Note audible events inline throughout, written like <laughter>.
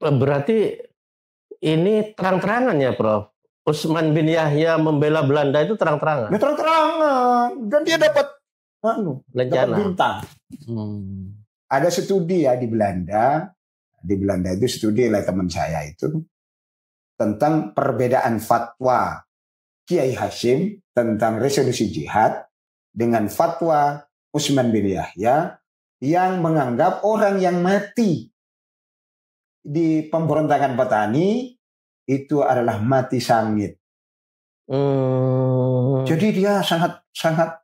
Eh, berarti ini terang-terangan ya, Prof. Usman bin Yahya membela Belanda itu terang-terangan. Ya, terang-terangan dan dia dapat anu, dapat bintang. Hmm. Ada studi ya di Belanda. Di Belanda itu studi oleh teman saya itu tentang perbedaan fatwa Kiai Hashim tentang resolusi jihad dengan fatwa Usman bin Yahya yang menganggap orang yang mati di pemberontakan petani itu adalah mati sangit. Hmm. Jadi dia sangat sangat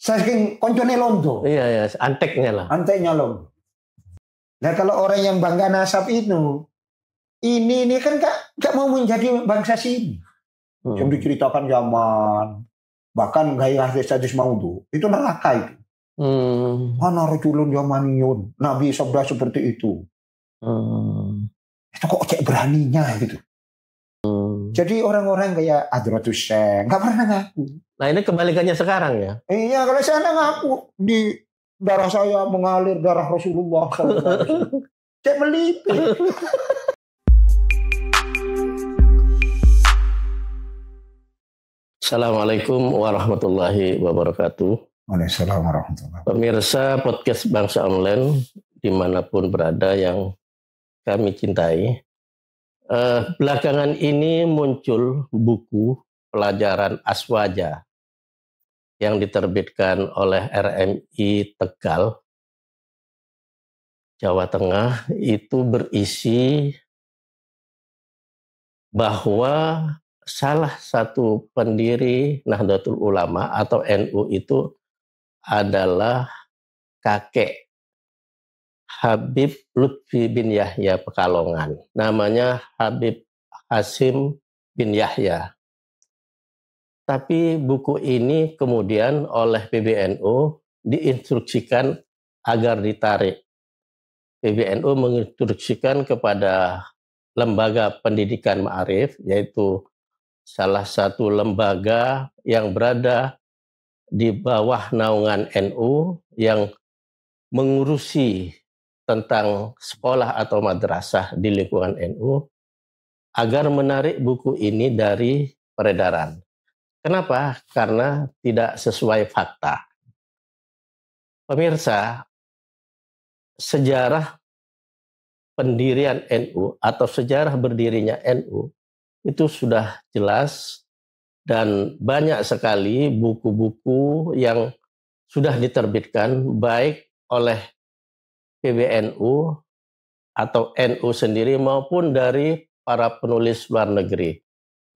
saking koncone londo. Iya, iya, anteknya lah. Anteknya londo. Nah kalau orang yang bangga nasab itu, ini ini kan gak, gak mau menjadi bangsa sini. Hmm. Yang diceritakan zaman, bahkan gaya hadis sadis mau itu, itu neraka itu. Hmm. Mana rojulun ya maniun? Nabi sabda seperti itu. Hmm. Itu kok cek beraninya gitu. Hmm. Jadi orang-orang kayak Adratus Syekh nggak pernah ngaku. Nah ini kebalikannya sekarang ya? Iya kalau saya ngaku di darah saya mengalir darah Rasulullah. <laughs> cek melipir. Assalamualaikum warahmatullahi wabarakatuh. Waalaikumsalam warahmatullahi Pemirsa podcast Bangsa Online dimanapun berada yang kami cintai. Eh, belakangan ini muncul buku pelajaran Aswaja yang diterbitkan oleh RMI Tegal, Jawa Tengah, itu berisi bahwa salah satu pendiri Nahdlatul Ulama atau NU itu adalah kakek Habib Lutfi bin Yahya Pekalongan. Namanya Habib Hasim bin Yahya. Tapi buku ini kemudian oleh PBNU diinstruksikan agar ditarik. PBNU menginstruksikan kepada lembaga pendidikan ma'arif, yaitu salah satu lembaga yang berada di bawah naungan NU yang mengurusi tentang sekolah atau madrasah di lingkungan NU agar menarik buku ini dari peredaran. Kenapa? Karena tidak sesuai fakta. Pemirsa, sejarah pendirian NU atau sejarah berdirinya NU itu sudah jelas dan banyak sekali buku-buku yang sudah diterbitkan baik oleh PBNU atau NU sendiri maupun dari para penulis luar negeri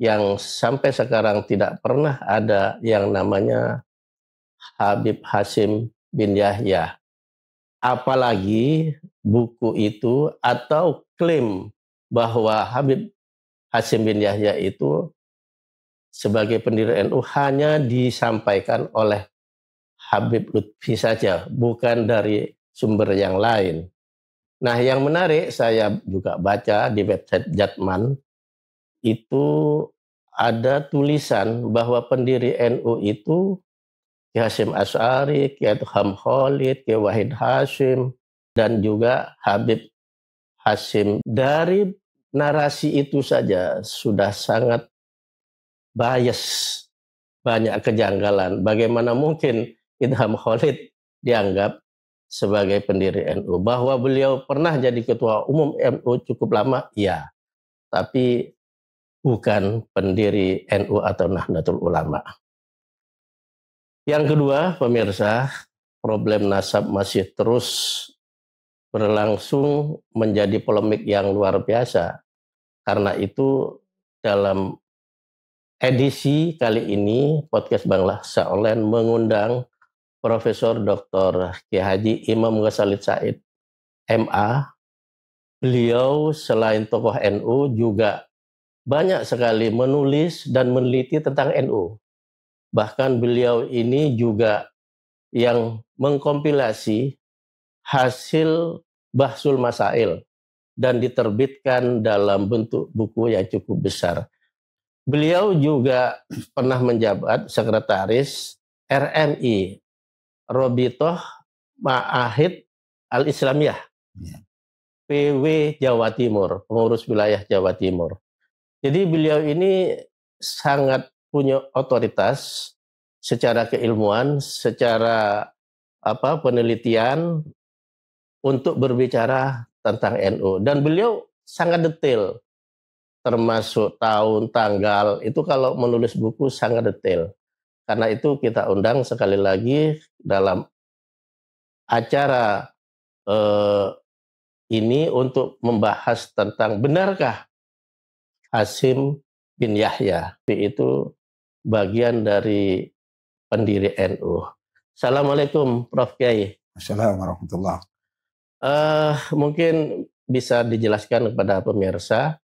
yang sampai sekarang tidak pernah ada yang namanya Habib Hasim bin Yahya. Apalagi buku itu atau klaim bahwa Habib Hasim bin Yahya itu sebagai pendiri NU hanya disampaikan oleh Habib Lutfi saja, bukan dari sumber yang lain. Nah, yang menarik saya juga baca di website Jatman itu ada tulisan bahwa pendiri NU itu Ki Hasim As'ari, Ki Adham Khalid, Ki Wahid Hasim, dan juga Habib Hasim. Dari narasi itu saja sudah sangat bias, banyak kejanggalan. Bagaimana mungkin Idham Khalid dianggap sebagai pendiri NU? Bahwa beliau pernah jadi ketua umum NU cukup lama, ya Tapi bukan pendiri NU atau Nahdlatul Ulama. Yang kedua, pemirsa, problem nasab masih terus berlangsung menjadi polemik yang luar biasa. Karena itu dalam Edisi kali ini podcast Bang Laksa Online mengundang Profesor Dr. Ki Haji Imam Ghazali Said MA. Beliau selain tokoh NU juga banyak sekali menulis dan meneliti tentang NU. Bahkan beliau ini juga yang mengkompilasi hasil Bahsul Masail dan diterbitkan dalam bentuk buku yang cukup besar Beliau juga pernah menjabat sekretaris RMI Robitoh Ma'ahid Al-Islamiyah iya. PW Jawa Timur, pengurus wilayah Jawa Timur. Jadi beliau ini sangat punya otoritas secara keilmuan, secara apa penelitian untuk berbicara tentang NU dan beliau sangat detail termasuk tahun, tanggal, itu kalau menulis buku sangat detail. Karena itu kita undang sekali lagi dalam acara eh, ini untuk membahas tentang benarkah Hasim bin Yahya itu bagian dari pendiri NU. Assalamualaikum Prof Kiai. Assalamualaikum warahmatullahi. wabarakatuh. Eh, mungkin bisa dijelaskan kepada pemirsa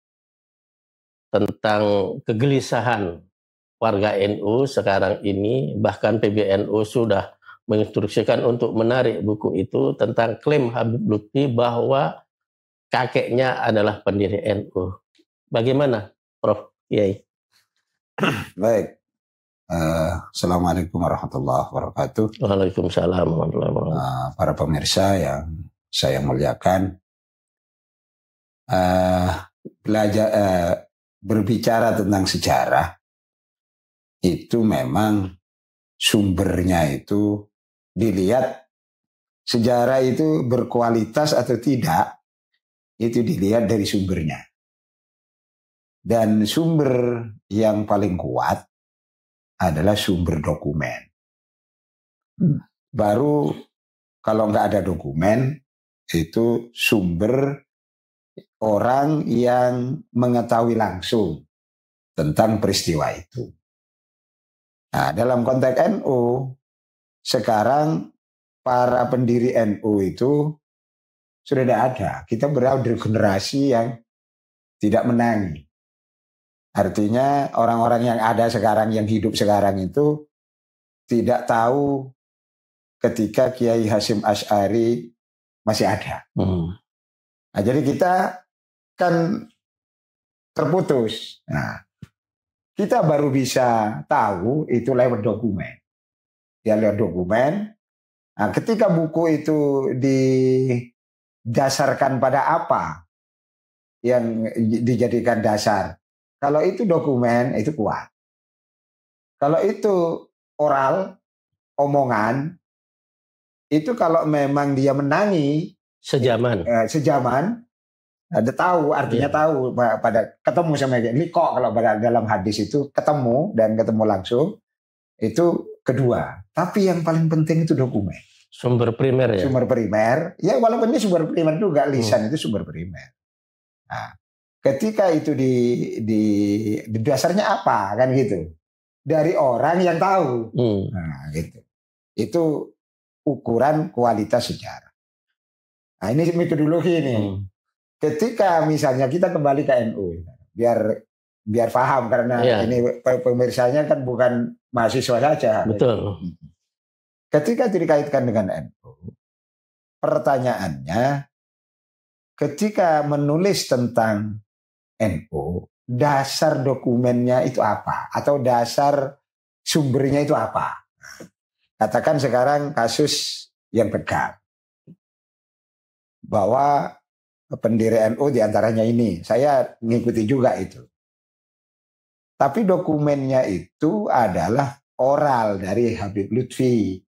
tentang kegelisahan warga NU sekarang ini bahkan PBNU sudah menginstruksikan untuk menarik buku itu tentang klaim Habib Lutfi bahwa kakeknya adalah pendiri NU. Bagaimana, Prof. Kiai? <clears throat> Baik. Uh, Assalamualaikum warahmatullahi wabarakatuh. Waalaikumsalam warahmatullahi wabarakatuh. Uh, para pemirsa yang saya muliakan, uh, eh, belajar uh, berbicara tentang sejarah itu memang sumbernya itu dilihat sejarah itu berkualitas atau tidak itu dilihat dari sumbernya. Dan sumber yang paling kuat adalah sumber dokumen. Hmm. Baru kalau nggak ada dokumen itu sumber orang yang mengetahui langsung tentang peristiwa itu. Nah, dalam konteks NU, sekarang para pendiri NU itu sudah tidak ada. Kita berada di generasi yang tidak menangi. Artinya orang-orang yang ada sekarang, yang hidup sekarang itu tidak tahu ketika Kiai Hasim Ash'ari masih ada. Hmm. Nah, jadi kita kan terputus. Nah, kita baru bisa tahu itu lewat dokumen. Ya lewat dokumen. Nah, ketika buku itu didasarkan pada apa yang dijadikan dasar? Kalau itu dokumen itu kuat. Kalau itu oral, omongan, itu kalau memang dia menangi sejaman, eh, sejaman ada tahu artinya yeah. tahu pada ketemu sama ini kok kalau pada dalam hadis itu ketemu dan ketemu langsung itu kedua tapi yang paling penting itu dokumen sumber primer ya sumber primer ya walaupun ini sumber primer juga hmm. lisan hmm. itu sumber primer nah, ketika itu di, di di dasarnya apa kan gitu dari orang yang tahu hmm. nah, gitu itu ukuran kualitas sejarah nah ini metodologi ini hmm ketika misalnya kita kembali ke NU biar biar paham karena ya. ini pemirsanya kan bukan mahasiswa saja. Betul. Ketika dikaitkan dengan NU, pertanyaannya ketika menulis tentang NU, dasar dokumennya itu apa atau dasar sumbernya itu apa? Katakan sekarang kasus yang tegak bahwa pendiri NU diantaranya ini. Saya mengikuti juga itu. Tapi dokumennya itu adalah oral dari Habib Lutfi.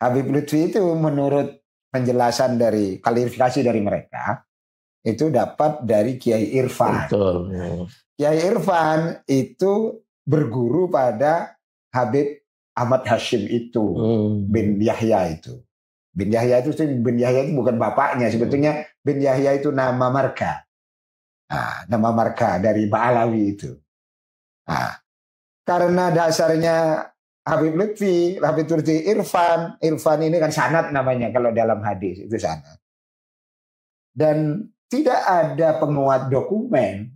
Habib Lutfi itu menurut penjelasan dari klarifikasi dari mereka itu dapat dari Kiai Irfan. Betul. Ya. Kiai Irfan itu berguru pada Habib Ahmad Hashim itu hmm. bin Yahya itu. Bin Yahya itu Bin Yahya itu bukan bapaknya sebetulnya Bin Yahya itu nama marka. Nah, nama marka dari Ba'alawi itu. Nah, karena dasarnya Habib Lutfi, Habib Turji Irfan, Irfan ini kan sanat namanya kalau dalam hadis itu sanat. Dan tidak ada penguat dokumen,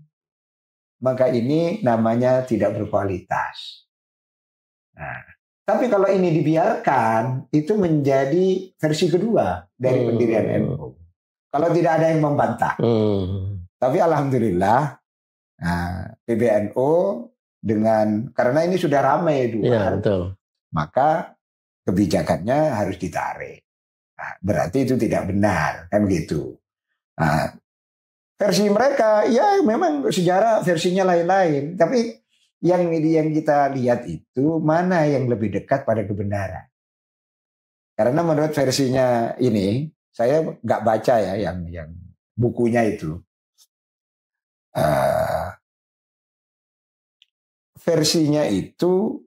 maka ini namanya tidak berkualitas. Nah, tapi kalau ini dibiarkan, itu menjadi versi kedua dari hmm. pendirian NU. Kalau tidak ada yang membantah. Hmm. Tapi alhamdulillah nah, eh, PBNU dengan karena ini sudah ramai dua, ya, betul. maka kebijakannya harus ditarik. Nah, berarti itu tidak benar kan gitu. Nah, versi mereka ya memang sejarah versinya lain-lain, tapi yang ini yang kita lihat itu mana yang lebih dekat pada kebenaran. Karena menurut versinya ini, saya nggak baca ya yang yang bukunya itu. Uh, versinya itu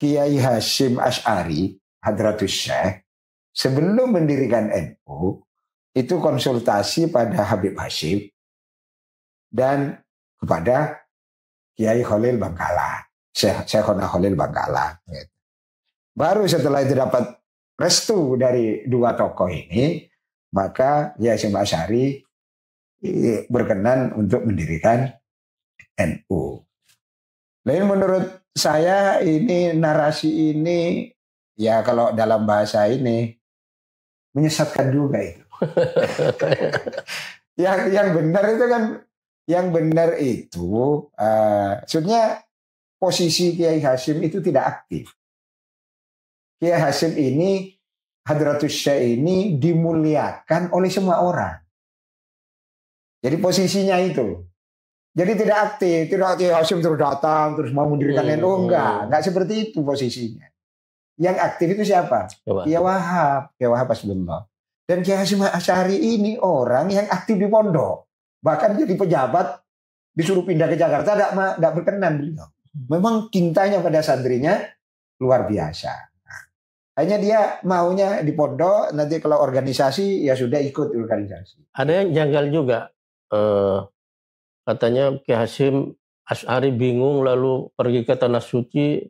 Kiai Hashim Ash'ari, Hadratus Syekh, sebelum mendirikan NU, itu konsultasi pada Habib Hashim dan kepada Kiai Khalil Bangkala, Syekh Syekhona Holil Bangkala. Baru setelah itu dapat restu dari dua tokoh ini, maka Yasin Basari berkenan untuk mendirikan NU. Lain menurut saya ini narasi ini ya kalau dalam bahasa ini menyesatkan juga itu. <laughs> yang yang benar itu kan yang benar itu, uh, eh, sebenarnya posisi Kiai Hashim itu tidak aktif. Kiai Hashim ini, Hadratus Syekh ini dimuliakan oleh semua orang. Jadi posisinya itu. Jadi tidak aktif, tidak Kiai Hashim terus datang, terus mau mendirikan hmm. NU, hmm. enggak. Enggak seperti itu posisinya. Yang aktif itu siapa? Kiai Wahab, Kiai Wahab Dan Kiai Hashim Asyari ini orang yang aktif di pondok bahkan jadi pejabat disuruh pindah ke Jakarta tidak tidak berkenan beliau. Memang cintanya pada santrinya luar biasa. hanya dia maunya di pondok, nanti kalau organisasi ya sudah ikut organisasi. Ada yang janggal juga, eh, katanya Ki Hasim Ash'ari bingung lalu pergi ke Tanah Suci,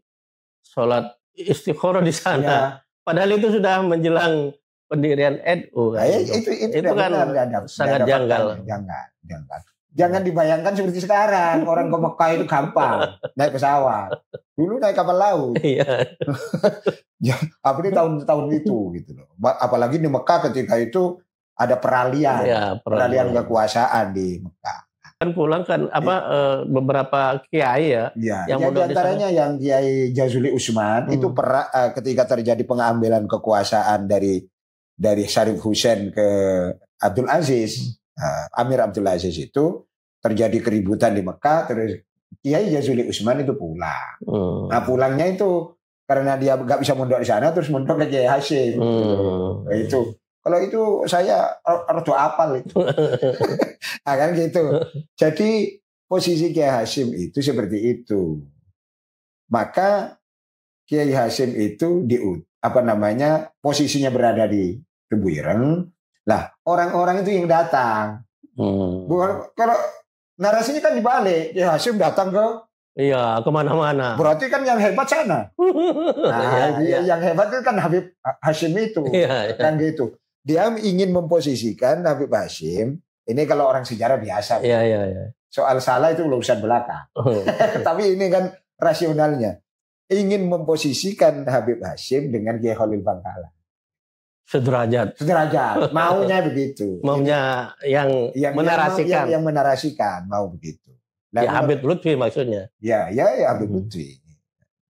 sholat istiqoroh di sana. Ya. Padahal itu sudah menjelang pendirian NU. Nah, kan, iya, gitu. itu, itu, itu, itu kan benar, sangat janggal. Janggal, janggal. Jangan dibayangkan seperti sekarang <laughs> orang ke Mekah itu gampang naik pesawat. Dulu naik kapal laut. Iya. <laughs> ya, apalagi tahun-tahun itu gitu loh. Apalagi di Mekah ketika itu ada peralihan, ya, peralihan. kekuasaan di Mekah. Kan pulang kan apa ya. beberapa kiai ya, ya. yang ya, antaranya yang Kiai Jazuli Usman hmm. itu pera, eh, ketika terjadi pengambilan kekuasaan dari dari Syarif Hussein ke Abdul Aziz, uh, Amir Abdul Aziz itu terjadi keributan di Mekah, terus Kiai Yazuli Usman itu pulang. Hmm. Nah pulangnya itu karena dia nggak bisa mondok di sana, terus mondok ke Kiai Hashim. Hmm. Nah, itu kalau itu saya rada apal itu. <laughs> nah, itu. Kan gitu. Jadi posisi Kiai Hashim itu seperti itu. Maka Kiai Hashim itu di apa namanya posisinya berada di ke Lah, orang-orang itu yang datang. Hmm. Bukan, kalau narasinya kan dibalik, ya Hashim datang ke Iya, kemana-mana. Berarti kan yang hebat sana. <laughs> Nah, ya, ya. yang hebat itu kan Habib Hashim itu, ya, ya. kan gitu. Dia ingin memposisikan Habib Hashim. Ini kalau orang sejarah biasa. Iya, iya, iya. Soal salah itu urusan belakang. Oh. <laughs> Tapi ini kan rasionalnya. Ingin memposisikan Habib Hashim dengan Kiai Khalil Bangkala sederajat. Sederajat. <laughs> Maunya begitu. Maunya yang, yang menarasikan. Yang, yang menarasikan mau begitu. Dan nah, ya Habib Lutfi maksudnya. Ya, ya, ya Habib hmm. Lutfi.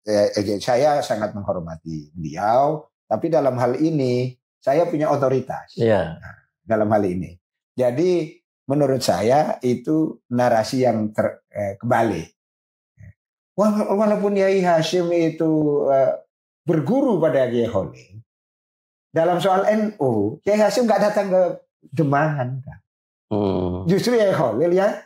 Hmm. Saya sangat menghormati beliau, tapi dalam hal ini saya punya otoritas. Ya. Nah, dalam hal ini. Jadi menurut saya itu narasi yang ter, eh, kebalik. Walaupun Yai Hashim itu eh, berguru pada Kiai Holi dalam soal NU, Kiai Hasim nggak datang ke Demangan, kan? Hmm. Justru Kiai Khalil ya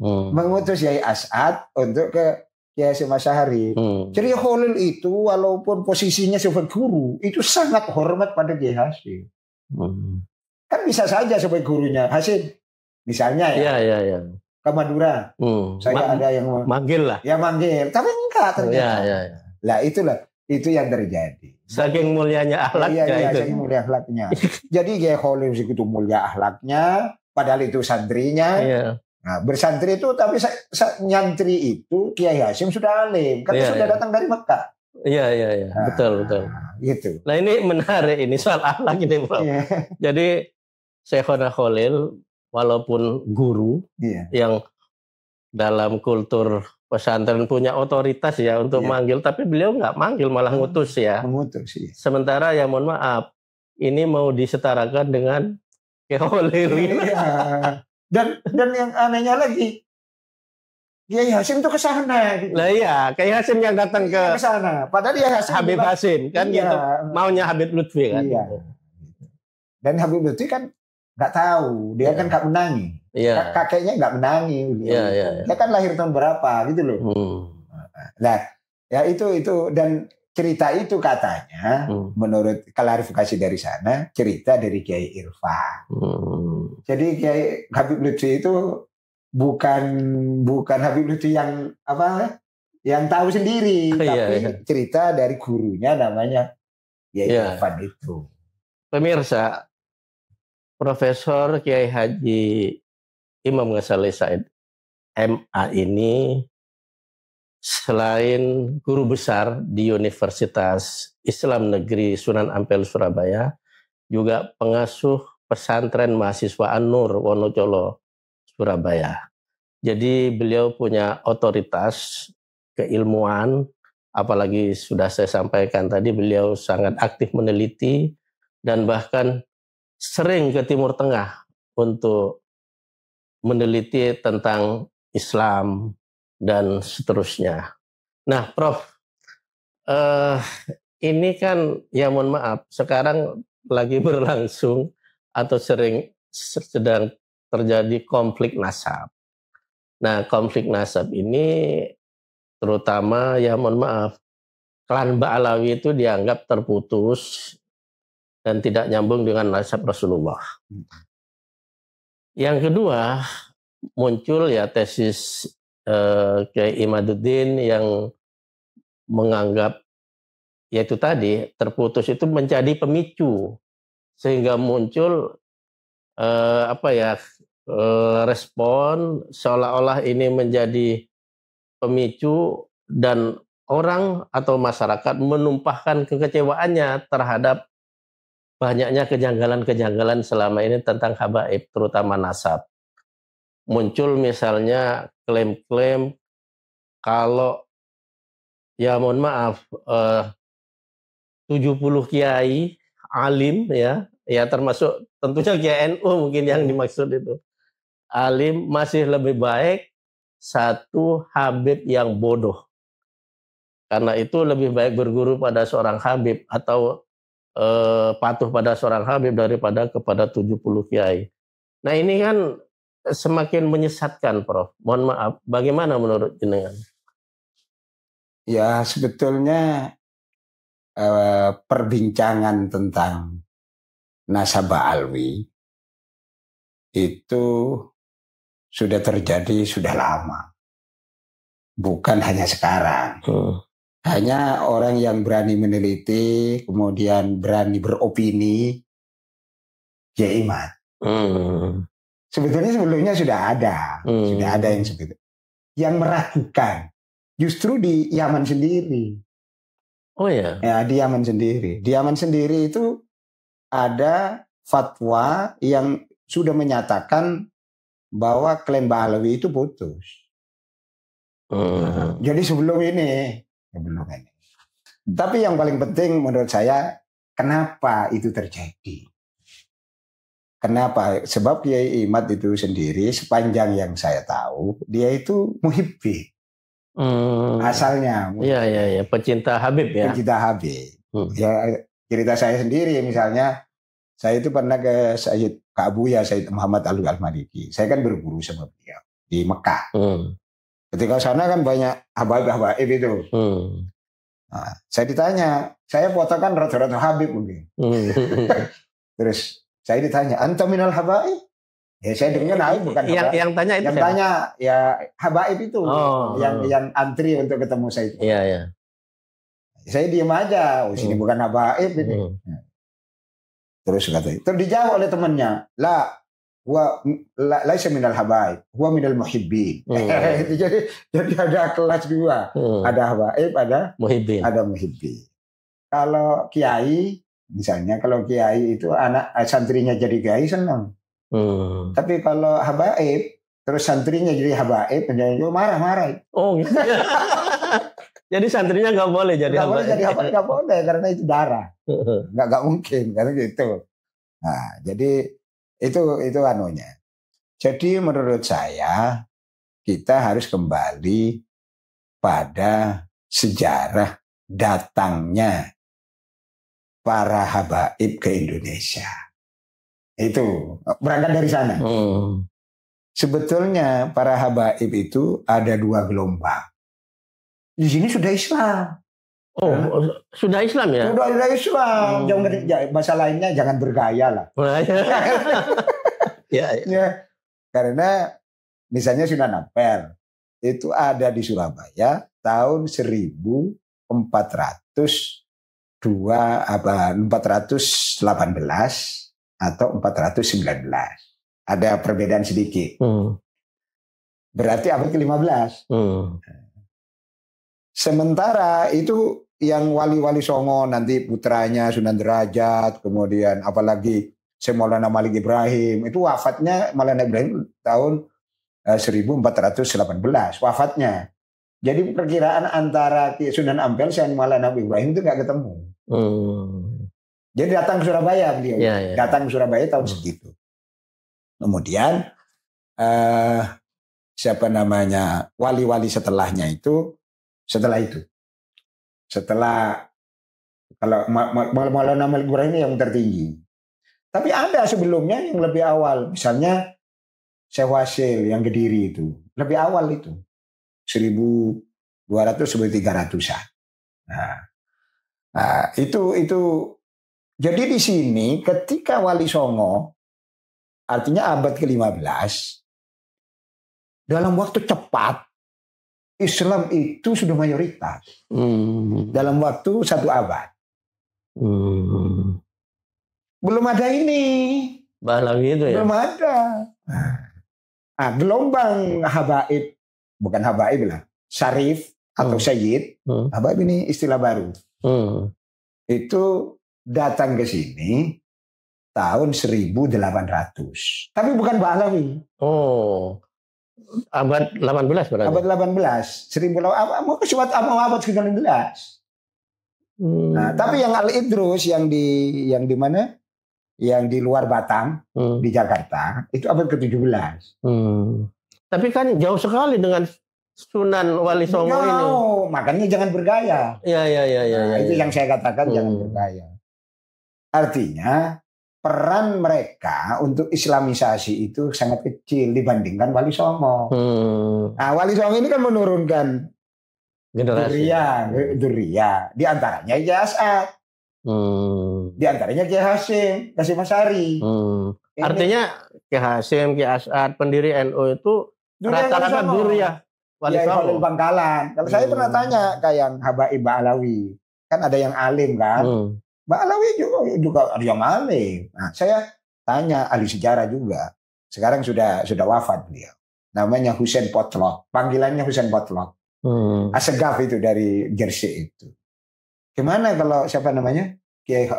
hmm. mengutus Kiai Asad untuk ke Kiai Hasim Masahari. Hmm. Jadi Khalil itu walaupun posisinya sebagai guru, itu sangat hormat pada Kiai Hasim. Hmm. Kan bisa saja sebagai gurunya Hasim, misalnya ya. ya, ya, ya. Ke Madura, hmm. saya Ma ada yang manggil lah. Ya manggil, tapi enggak oh, iya, ternyata. Oh, ya, ya, ya. Lah itulah itu yang terjadi. Saking mulianya akhlaknya iya, iya, itu. saking mulia akhlaknya. Jadi Kiai Khalim itu mulia akhlaknya, padahal itu santrinya. Iya. Nah, bersantri itu tapi nyantri itu Kiai Hasim sudah alim, karena iya, sudah iya. datang dari Mekah. Iya iya iya, nah, betul betul. Gitu. Nah, ini menarik ini soal akhlak ini, Bro. Iya. Jadi Syekhona Khalil walaupun guru iya. yang dalam kultur pesantren punya otoritas ya untuk ya. manggil, tapi beliau nggak manggil malah hmm. ngutus ya. Mengutus. ya. Sementara ya mohon maaf, ini mau disetarakan dengan keholirin. Ya. Iya. Dan dan yang anehnya lagi, Kiai Hasim itu ke sana. Gitu. Nah iya, Kiai Hasim yang datang ke iya, sana. Padahal dia Hasim Habib juga, Hasim kan iya. gitu. Maunya Habib Lutfi kan. Iya. Gitu. Dan Habib Lutfi kan nggak tahu dia yeah. kan nggak menangi yeah. kakeknya nggak menangi yeah, gitu. yeah, yeah. dia kan lahir tahun berapa gitu loh hmm. nah ya itu itu dan cerita itu katanya hmm. menurut klarifikasi dari sana cerita dari Kiai Irfan hmm. jadi Kiai Habib Lutfi itu bukan bukan Habib Lutfi yang apa yang tahu sendiri iya, tapi yeah, yeah. cerita dari gurunya namanya Kiai yeah. Irfan itu pemirsa Profesor Kiai Haji Imam Ghazali Said MA ini selain guru besar di Universitas Islam Negeri Sunan Ampel Surabaya, juga pengasuh pesantren mahasiswa An-Nur Wonocolo Surabaya. Jadi beliau punya otoritas keilmuan, apalagi sudah saya sampaikan tadi beliau sangat aktif meneliti dan bahkan sering ke Timur Tengah untuk meneliti tentang Islam dan seterusnya. Nah, Prof, eh, ini kan ya mohon maaf sekarang lagi <laughs> berlangsung atau sering sedang terjadi konflik nasab. Nah, konflik nasab ini terutama ya mohon maaf klan Ba'alawi itu dianggap terputus dan tidak nyambung dengan nasab Rasulullah. Hmm. Yang kedua, muncul ya tesis eh, Kiai Imaduddin yang menganggap yaitu tadi terputus itu menjadi pemicu sehingga muncul eh, apa ya eh, respon seolah-olah ini menjadi pemicu dan orang atau masyarakat menumpahkan kekecewaannya terhadap banyaknya kejanggalan-kejanggalan selama ini tentang habaib, terutama nasab. Muncul misalnya klaim-klaim kalau ya mohon maaf eh, 70 kiai alim ya, ya termasuk tentunya kiai NU mungkin yang dimaksud itu. Alim masih lebih baik satu habib yang bodoh. Karena itu lebih baik berguru pada seorang habib atau eh, patuh pada seorang Habib daripada kepada 70 kiai. Nah ini kan semakin menyesatkan Prof. Mohon maaf, bagaimana menurut jenengan? Ya sebetulnya eh, perbincangan tentang nasabah alwi itu sudah terjadi sudah lama. Bukan hanya sekarang. Hmm hanya orang yang berani meneliti, kemudian berani beropini, ya iman. Hmm. Sebetulnya sebelumnya sudah ada, hmm. sudah ada yang seperti yang meragukan. Justru di Yaman sendiri. Oh ya. Ya di Yaman sendiri. Di Yaman sendiri itu ada fatwa yang sudah menyatakan bahwa klaim Bahalawi itu putus. Hmm. Jadi sebelum ini pembunuhan. Tapi yang paling penting menurut saya, kenapa itu terjadi? Kenapa? Sebab Kiai Imat itu sendiri sepanjang yang saya tahu, dia itu muhibbi. Hmm. Asalnya. Iya, iya, iya. Pecinta Habib ya. Pecinta Habib. Hmm. Ya, cerita saya sendiri misalnya, saya itu pernah ke Sayyid Kak Buya, Sayyid Muhammad Al-Maliki. Saya kan berburu sama beliau di Mekah. Hmm. Ketika sana kan banyak habaib-habaib itu. Hmm. Nah, saya ditanya, saya foto kan rata-rata habib mungkin. Hmm. <laughs> Terus saya ditanya, anta minal habaib? Ya saya dengar naik bukan yang, habaib. yang tanya itu yang siapa? tanya ya habaib itu oh, yang oh. yang antri untuk ketemu saya itu. Iya, iya. Saya diam aja, oh, sini hmm. bukan habaib ini. Hmm. Nah. Terus kata, terus dijawab oleh temannya, lah huwa la, laisa minal habaib huwa minal muhibbin hmm. <laughs> jadi jadi ada kelas dua hmm. ada habaib ada muhibbin ada muhibbin kalau kiai misalnya kalau kiai itu anak eh, santrinya jadi kiai senang hmm. tapi kalau habaib terus santrinya jadi habaib jadi marah-marah oh gitu. Ya. <laughs> Jadi santrinya nggak boleh jadi gak boleh jadi habaib nggak boleh karena itu darah, <laughs> nggak nggak mungkin karena gitu. Nah jadi itu itu anunya. Jadi menurut saya kita harus kembali pada sejarah datangnya para habaib ke Indonesia. Itu berangkat dari sana. Hmm. Sebetulnya para habaib itu ada dua gelombang. Di sini sudah Islam. Oh, ya. sudah Islam ya? Sudah, sudah Islam. Hmm. Jangan bahasa lainnya jangan bergaya lah. <laughs> Ya, ya. ya, ya. ya. Karena misalnya Sunan Ampel itu ada di Surabaya tahun 1402 apa 418 atau 419. Ada perbedaan sedikit. Hmm. Berarti abad ke-15. Hmm. Nah, Sementara itu yang wali-wali Songo nanti putranya Sunan Derajat, kemudian apalagi Semolana Malik Ibrahim, itu wafatnya Maulana Ibrahim tahun 1418 eh, wafatnya. Jadi perkiraan antara Sunan Ampel dan Maulana Ibrahim itu nggak ketemu. Hmm. Jadi datang ke Surabaya beliau, ya, ya. datang ke Surabaya tahun hmm. segitu. Kemudian eh, siapa namanya wali-wali setelahnya itu setelah itu. Setelah kalau malam-malam Maulana Malik ini yang tertinggi. Tapi ada sebelumnya yang lebih awal. Misalnya sewasil Wasil yang Kediri itu. Lebih awal itu. 1200 1300-an. Nah, nah, itu itu jadi di sini ketika Wali Songo artinya abad ke-15 dalam waktu cepat Islam itu sudah mayoritas hmm. dalam waktu satu abad. Hmm. Belum ada ini. Balang itu ya. Belum ada. Nah, gelombang habaib bukan habaib lah, syarif atau hmm. sayyid. Hmm. Habaib ini istilah baru. Hmm. Itu datang ke sini tahun 1800. Tapi bukan Bahlawi. Oh abad 18 berarti. Abad 18, Apa? mau ke suatu mau abad 19. Hmm. Nah, tapi yang Al Idrus yang di yang di mana? Yang di luar Batam hmm. di Jakarta itu abad ke-17. Hmm. Tapi kan jauh sekali dengan Sunan Wali Songo no, ini. makanya jangan bergaya. Ya, ya, ya, ya, ya nah, ya, ya. Itu yang saya katakan hmm. jangan bergaya. Artinya peran mereka untuk Islamisasi itu sangat kecil dibandingkan Wali Songo. Hmm. Nah, Wali Songo ini kan menurunkan generasi duria, duria. di antaranya Asad. Hmm. Di antaranya Kiai Hasim, Kasim Masari. Hmm. Artinya Kiai Hasim, Kiai Asad, pendiri NU itu rata-rata duria. Wali ya, Songo. Bangkalan. Kalau hmm. saya pernah hmm. tanya kayak Habaib Alawi, kan ada yang alim kan. Hmm. Mbak Alawi juga, juga yang alim. Nah, saya tanya ahli sejarah juga. Sekarang sudah sudah wafat dia. Namanya Husain Potlok. Panggilannya Husain Potlok. Hmm. Asegaf itu dari Jersey itu. Gimana kalau siapa namanya? Kiai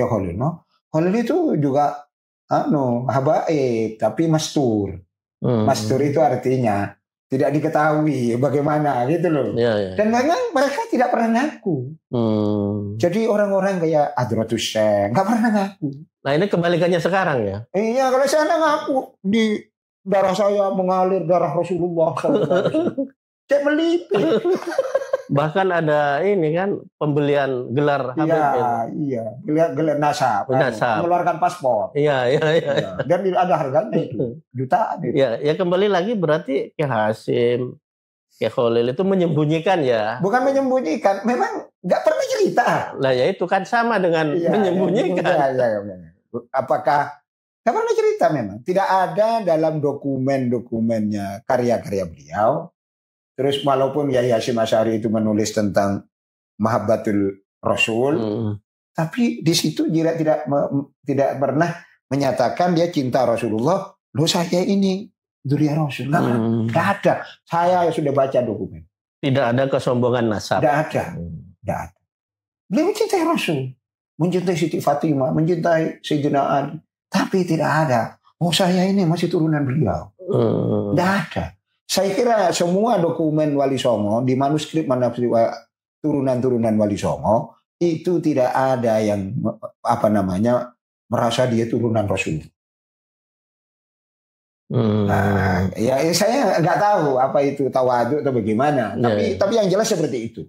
Holil. No? Holil itu juga anu habaib tapi mastur. Hmm. Mastur itu artinya tidak diketahui bagaimana gitu loh. Ya, ya. Dan memang mereka tidak pernah ngaku. Hmm. Jadi orang-orang kayak Adratus Tusheng, nggak pernah ngaku. Nah ini kebalikannya sekarang ya? Iya kalau saya ngaku di darah saya mengalir darah Rasulullah. <laughs> Saya melipir bahkan ada ini kan pembelian gelar Iya, ya. iya. Gelar, gelar NASA. Kan? NASA. Mengeluarkan paspor. Iya, iya, iya. Ya. Dan ada harganya itu, <laughs> jutaan itu. Iya, ya kembali lagi berarti ke Hasim, ke Khalil itu menyembunyikan ya. Bukan menyembunyikan, memang nggak pernah cerita. Lah ya itu kan sama dengan iya, iya, menyembunyikan. Apakah nggak pernah cerita memang. Tidak ada dalam dokumen-dokumennya karya-karya beliau Terus walaupun Yahya Hashim Asyari itu menulis tentang Mahabbatul Rasul, hmm. tapi di situ tidak tidak tidak pernah menyatakan dia cinta Rasulullah. Lo saya ini Durian Rasul. Nah, hmm. Tidak ada. Saya sudah baca dokumen. Tidak ada kesombongan nasab. Tidak ada. Tidak mm. ada. Beliau mencintai Rasul. Mencintai Siti Fatimah. Mencintai Sayyidina Ali. Tapi tidak ada. Oh saya ini masih turunan beliau. Tidak mm. hmm. ada. Saya kira semua dokumen Wali Songo di manuskrip manuskrip eh, turunan-turunan Wali Songo itu tidak ada yang eh, apa namanya merasa dia turunan Rasul. Hmm. Nah, ya, ya saya nggak tahu apa itu tawaduk atau bagaimana. Yeah. Tapi ya. tapi yang jelas seperti itu.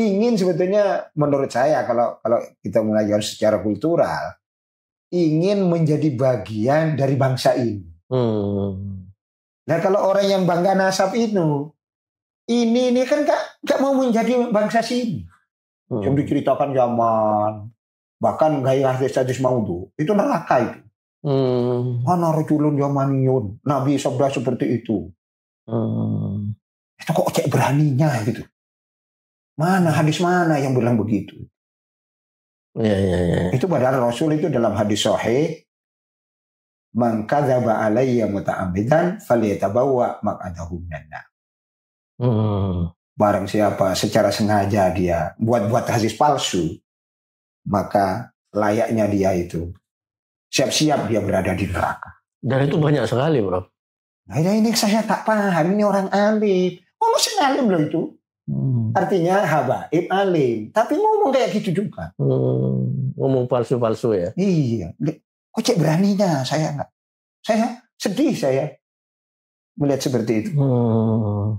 Ingin sebetulnya menurut saya kalau kalau kita mengajar secara kultural ingin menjadi bagian dari bangsa ini. Hmm. Nah kalau orang yang bangga nasab itu, ini ini kan gak, gak mau menjadi bangsa sini. Hmm. Yang diceritakan zaman, bahkan gaya hadis-hadis mau itu neraka itu. Hmm. Mana rojulun Yamaniyun, Nabi sabda seperti itu. Hmm. Itu kok cek beraninya gitu. Mana hadis mana yang bilang begitu? Ya, ya, ya. Itu padahal Rasul itu dalam hadis sahih man kadzaba alayya muta'ammidan falyatabawwa maq'adahu minanna. Hmm. Oh. Barang siapa secara sengaja dia buat-buat hadis palsu, maka layaknya dia itu siap-siap dia berada di neraka. Dan itu banyak sekali, Bro. Nah, ini saya tak paham ini orang alim. Oh, sengaja alim loh itu. Hmm. Artinya habaib alim, tapi ngomong kayak gitu juga. Hmm. Ngomong palsu-palsu ya. Iya, Kok cek beraninya saya nggak? Saya sedih saya melihat seperti itu. Hmm.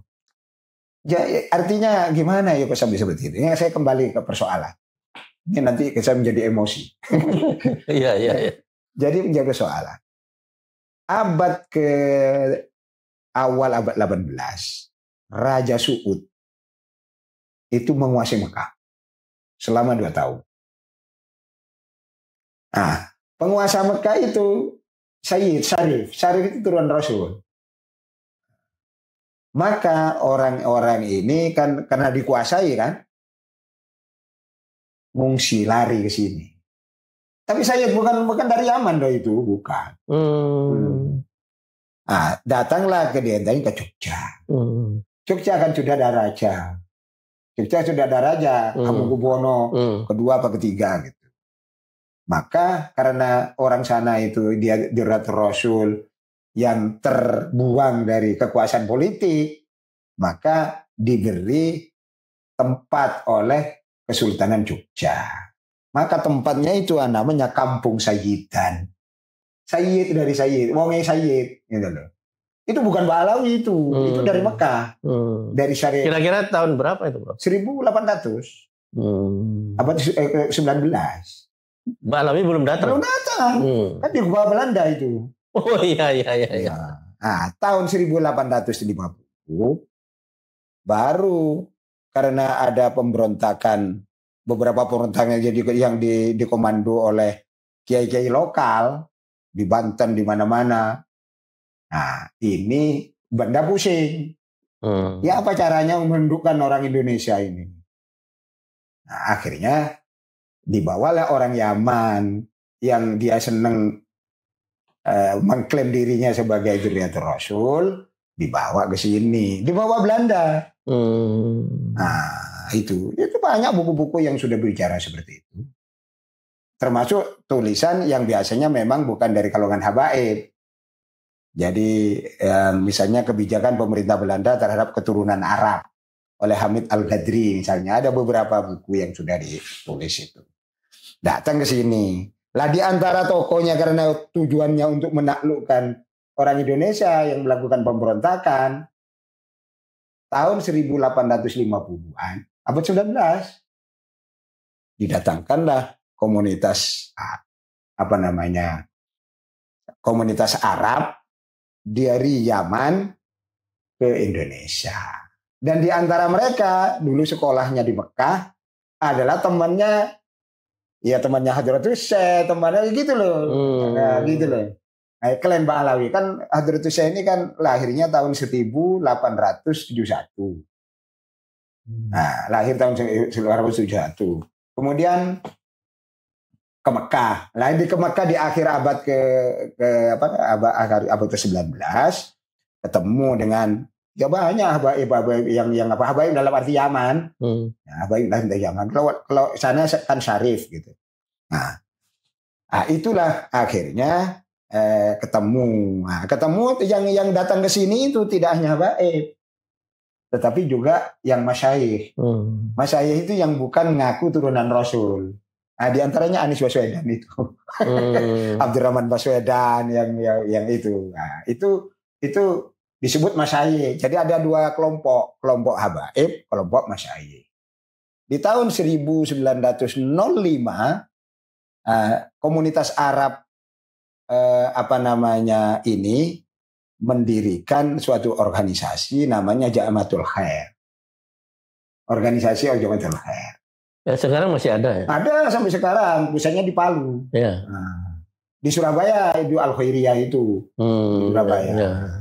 Ya, ya, artinya gimana ya kok sampai seperti itu? Ya, saya kembali ke persoalan. Ini nanti saya menjadi emosi. <laughs> Iya, iya, ya. Jadi menjadi persoalan. Abad ke awal abad 18, Raja Suud itu menguasai Mekah selama dua tahun. Nah, Penguasa Mekah itu Sayyid Syarif. Syarif itu turun Rasul. Maka orang-orang ini kan karena dikuasai kan mungsi lari ke sini. Tapi Sayyid bukan bukan dari Yaman loh itu, bukan. Hmm. Nah, datanglah ke Dendeng ke Jogja. Hmm. Jogja kan sudah ada raja. Jogja sudah ada raja, hmm. Hamengkubuwono hmm. kedua apa ketiga gitu. Maka karena orang sana itu dia dirat Rasul yang terbuang dari kekuasaan politik, maka diberi tempat oleh Kesultanan Jogja. Maka tempatnya itu namanya Kampung Sayyidan. Sayyid dari Sayyid, wonge Sayyid gitu loh. Itu bukan Balawi itu, hmm. itu dari Mekah. Hmm. Dari Syariah. Kira-kira tahun berapa itu, Bro? 1800. Hmm. Abad eh, 19. Eh, Mbak Lami belum datang. Belum datang. Hmm. Kan di Goa Belanda itu. Oh iya iya iya. iya. Nah, tahun 1850 baru karena ada pemberontakan beberapa pemberontakan yang jadi yang di, dikomando oleh kiai-kiai lokal di Banten di mana-mana. Nah, ini benda pusing. Hmm. Ya apa caranya menundukkan orang Indonesia ini? Nah, akhirnya dibawalah orang Yaman yang dia seneng uh, mengklaim dirinya sebagai juriat Rasul dibawa ke sini, dibawa Belanda. Hmm. Nah, itu itu banyak buku-buku yang sudah berbicara seperti itu. Termasuk tulisan yang biasanya memang bukan dari kalangan habaib. Jadi ya, misalnya kebijakan pemerintah Belanda terhadap keturunan Arab oleh Hamid Al-Gadri misalnya ada beberapa buku yang sudah ditulis itu datang ke sini. Lah di antara tokonya karena tujuannya untuk menaklukkan orang Indonesia yang melakukan pemberontakan tahun 1850-an abad 19 didatangkanlah komunitas ah, apa namanya komunitas Arab dari Yaman ke Indonesia. Dan di antara mereka dulu sekolahnya di Mekah adalah temannya Iya temannya Hadratus Syekh, temannya gitu loh. Hmm. Nah, gitu loh. Nah, kalian Mbak Alawi kan Hadratus Syekh ini kan lahirnya tahun 1871. Hmm. Nah, lahir tahun 1871. Kemudian ke Mekah. Lahir di ke Mekah di akhir abad ke, ke apa abad abad ke-19 ketemu dengan Ya banyak habaib, habaib yang yang apa habaib dalam arti Yaman. Hmm. Ya, habaib dalam arti Yaman. Kalau kalau sana kan syarif gitu. Nah, nah itulah akhirnya eh, ketemu. Nah, ketemu yang yang datang ke sini itu tidak hanya habaib, tetapi juga yang masyhif Hmm. Masyayikh itu yang bukan ngaku turunan Rasul. Nah, di antaranya Anies Baswedan itu. Hmm. <laughs> Abdurrahman Baswedan yang yang yang itu. Nah, itu itu disebut Masayi. Jadi ada dua kelompok, kelompok Habaib, kelompok Masayi. Di tahun 1905, eh, komunitas Arab eh, apa namanya ini mendirikan suatu organisasi namanya Jamatul Khair. Organisasi Jamatul Khair. Ya, sekarang masih ada ya? Ada sampai sekarang, misalnya di Palu. Ya. Nah, di Surabaya, itu Al Khairiyah itu. Hmm, di Surabaya. Ya. ya.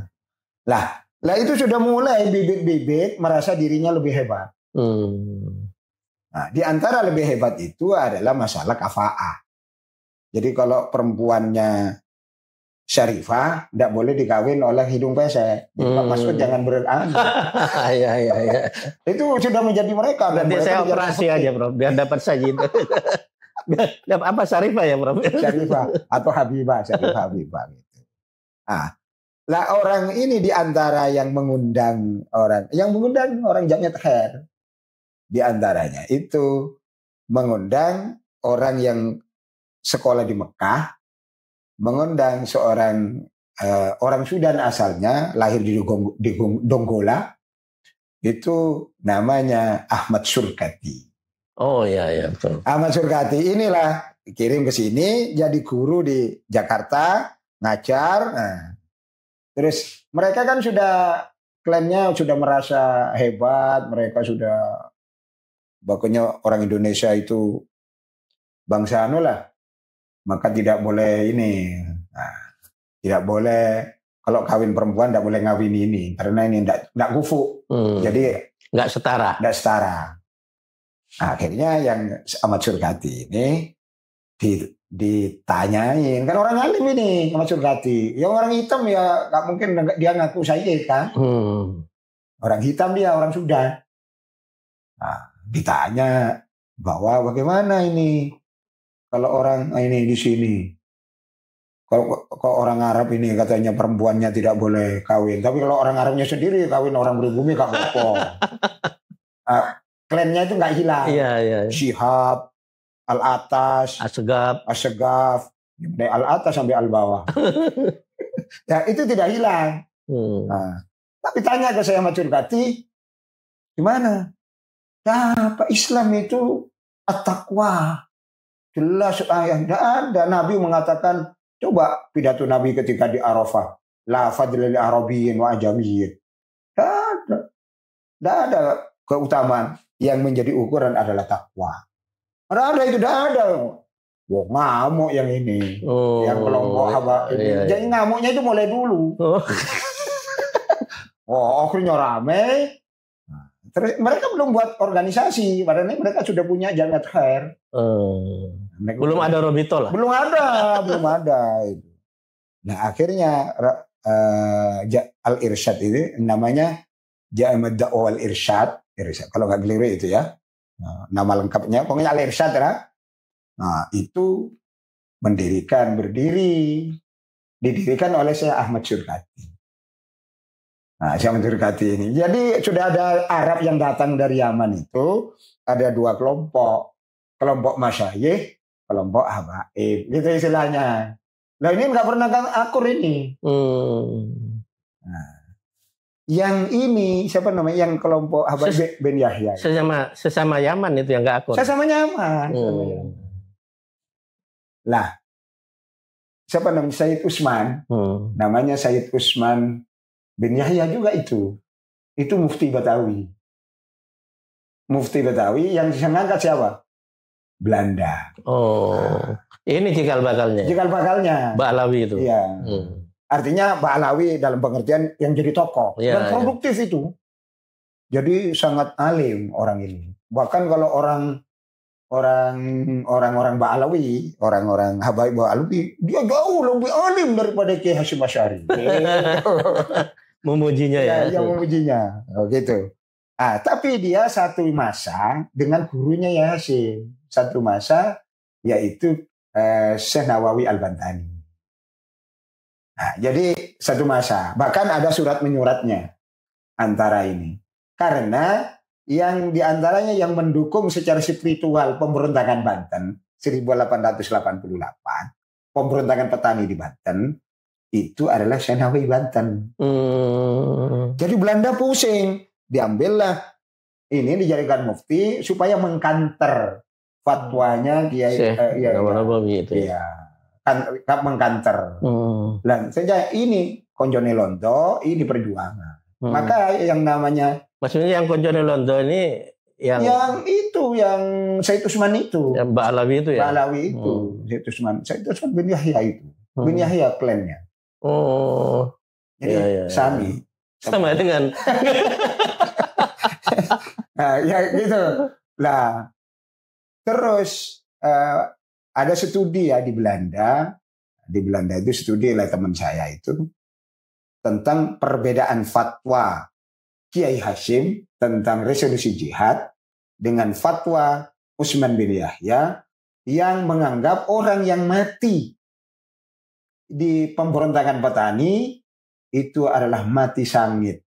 Lah, lah itu sudah mulai bibit-bibit merasa dirinya lebih hebat. Hmm. Nah, di antara lebih hebat itu adalah masalah kafa'ah. Jadi kalau perempuannya Syarifah tidak boleh dikawin oleh hidung pesek. Hmm. Pak Masud hmm. jangan berani. <laughs> Iya iya iya. Itu sudah menjadi mereka. Dan mereka saya operasi aja, aja, Bro, biar dapat saja itu. <laughs> apa Syarifah ya, Bro? Syarifah atau Habibah, Syarifah Habibah gitu. Ah, lah orang ini diantara yang mengundang orang, yang mengundang orang jamnya di Diantaranya itu mengundang orang yang sekolah di Mekah, mengundang seorang uh, orang Sudan asalnya, lahir di, Dugong, di Donggola, itu namanya Ahmad Surkati. Oh iya iya betul. Ahmad Surkati inilah kirim ke sini jadi guru di Jakarta ngajar. Nah, Terus mereka kan sudah klaimnya sudah merasa hebat, mereka sudah pokoknya orang Indonesia itu bangsa anu lah. Maka tidak boleh ini. Nah, tidak boleh kalau kawin perempuan tidak boleh ngawin ini karena ini tidak tidak kufu. Hmm. Jadi nggak setara. Nggak setara. Nah, akhirnya yang amat surgati ini di, ditanyain kan orang alim ini sama Surgati ya orang hitam ya nggak mungkin dia ngaku saya kan hmm. orang hitam dia orang Sudan nah, ditanya bahwa bagaimana ini kalau orang nah, ini di sini kalau, kalau orang Arab ini katanya perempuannya tidak boleh kawin tapi kalau orang Arabnya sendiri kawin orang berbumi kak bopo nah, klaimnya itu nggak hilang iya, iya, iya. Shihab al atas, assegaf, Asegaf, dari al atas sampai al bawah. <laughs> ya itu tidak hilang. Hmm. Nah, tapi tanya ke saya Macur Kati, gimana? Nah, apa Islam itu at Jelas ayat ah, tidak ada. Nabi mengatakan, coba pidato Nabi ketika di Arafah. La fadlil arabiyyin wa ajamiyyin. Tidak ada. Tidak ada keutamaan. Yang menjadi ukuran adalah takwa. Mana ada itu dah ada. Wah ngamuk yang ini, oh, yang kelompok iya, apa Iya, iya. Jadi ngamuknya itu mulai dulu. Oh. oh akhirnya rame. Nah, terus mereka belum buat organisasi, padahal mereka sudah punya janet hair. Oh. belum ada Robito lah. Belum ada, belum ada Nah akhirnya uh, eh, al irsyad ini namanya Jamaat Dakwah al irsyad. irsyad. Kalau nggak keliru itu ya. Nah, nama lengkapnya pokoknya Al Irsyad ya. Nah, itu mendirikan berdiri didirikan oleh Syekh Ahmad Syurgati. Nah, Syekh Ahmad Syurgati ini. Jadi sudah ada Arab yang datang dari Yaman itu ada dua kelompok. Kelompok masyayikh, kelompok habaib. Gitu istilahnya. Nah ini nggak pernah kan akur ini. Hmm. Nah, yang ini siapa namanya yang kelompok Habib Ses Ben Yahya sesama sesama Yaman itu yang nggak akur sesama Yaman, hmm. lah siapa namanya Said Usman hmm. namanya Said Usman Ben Yahya juga itu itu Mufti Batawi Mufti Batawi yang mengangkat siapa Belanda oh nah. ini cikal bakalnya cikal bakalnya Balawi itu iya hmm. Artinya Ba'alawi dalam pengertian yang jadi tokoh ya, dan iya. produktif ya. itu. Jadi sangat alim orang ini. Bahkan kalau orang orang orang-orang Ba'alawi, orang-orang Habaib Ba'alawi, dia jauh lebih alim daripada Kiai Hashim Asy'ari. <laughs> Iya. memujinya ya. ya. Yang memujinya. Oh, gitu. Ah, tapi dia satu masa dengan gurunya ya Hashim Satu masa yaitu eh, Syekh Nawawi Al-Bantani. Nah, jadi satu masa, bahkan ada surat menyuratnya antara ini. Karena yang diantaranya yang mendukung secara spiritual pemberontakan Banten 1888, pemberontakan petani di Banten itu adalah Senawi Banten. Hmm. Jadi Belanda pusing, diambillah ini dijadikan mufti supaya mengkanter fatwanya dia. Eh, iya, Kan, kan mengkanter. Hmm. Dan sejak ini konjone londo, ini perjuangan. Hmm. Maka yang namanya maksudnya yang konjone londo ini yang yang itu yang Said Usman itu. Yang Mbak Alawi itu ya. Mbak Alawi itu, hmm. Said Usman. Said Usman bin Yahya itu. Hmm. Bin Yahya klannya. Oh. Jadi ya, ya, ya. ya. Sama dengan <laughs> nah, ya gitu. Lah terus uh, ada studi ya di Belanda, di Belanda itu studi oleh teman saya itu tentang perbedaan fatwa Kiai Hashim tentang resolusi jihad dengan fatwa Usman bin Yahya yang menganggap orang yang mati di pemberontakan petani itu adalah mati sangit.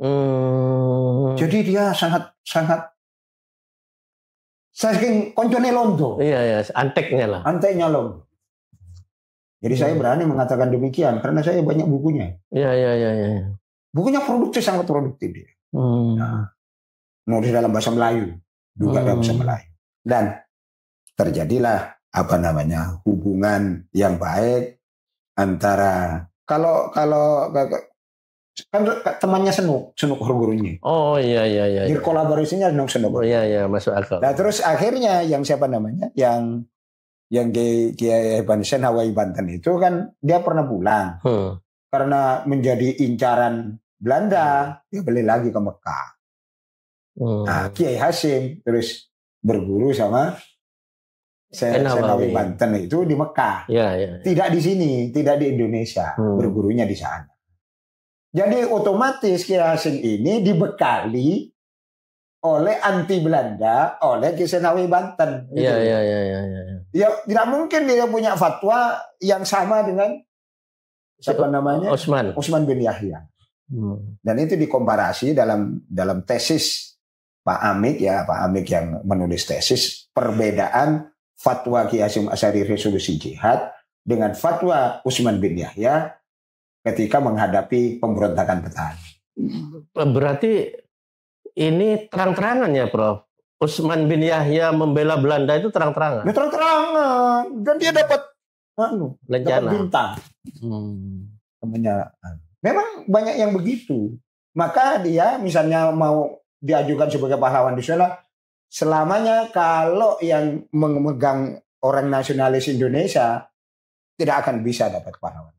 Hmm. Jadi dia sangat sangat saking koncone londo. Iya iya, anteknya lah. Anteknya loh. Jadi iya. saya hmm. berani mengatakan demikian karena saya banyak bukunya. Iya iya iya. iya. iya. Bukunya produktif sangat produktif dia. Hmm. Nah, nulis dalam bahasa Melayu juga hmm. dalam bahasa hmm. Melayu dan terjadilah apa namanya hubungan yang baik antara kalau kalau kan temannya senuk, senuk gurunya. Oh iya iya iya. di iya. kolaborasinya senuk senuk Oh iya iya masuk akal. Nah terus akhirnya yang siapa namanya? Yang yang Kiai Banten Hawaii Banten itu kan dia pernah pulang. Hmm. Karena menjadi incaran Belanda, hmm. dia beli lagi ke Mekah. Hmm. Nah, Kiai Hasim terus berguru sama Senawi Banten itu di Mekah. Ya, ya, ya. Tidak di sini, tidak di Indonesia, hmm. bergurunya di sana. Jadi otomatis Kiai Hasim ini dibekali oleh anti Belanda oleh Kisenawi Banten. Iya gitu. iya iya iya. Ya, ya. ya tidak mungkin dia punya fatwa yang sama dengan siapa namanya Osman Osman bin Yahya. Hmm. Dan itu dikomparasi dalam dalam tesis Pak Amik ya Pak Amik yang menulis tesis perbedaan fatwa kiai Hasim Asyari resolusi jihad dengan fatwa Usman bin Yahya ketika menghadapi pemberontakan petani. Berarti ini terang-terangan ya, Prof. Usman bin Yahya membela Belanda itu terang-terangan. Ya, terang-terangan dan dia dapat anu, dapat bintang. Hmm. Anu. Memang banyak yang begitu. Maka dia misalnya mau diajukan sebagai pahlawan di sana, selamanya kalau yang memegang orang nasionalis Indonesia tidak akan bisa dapat pahlawan.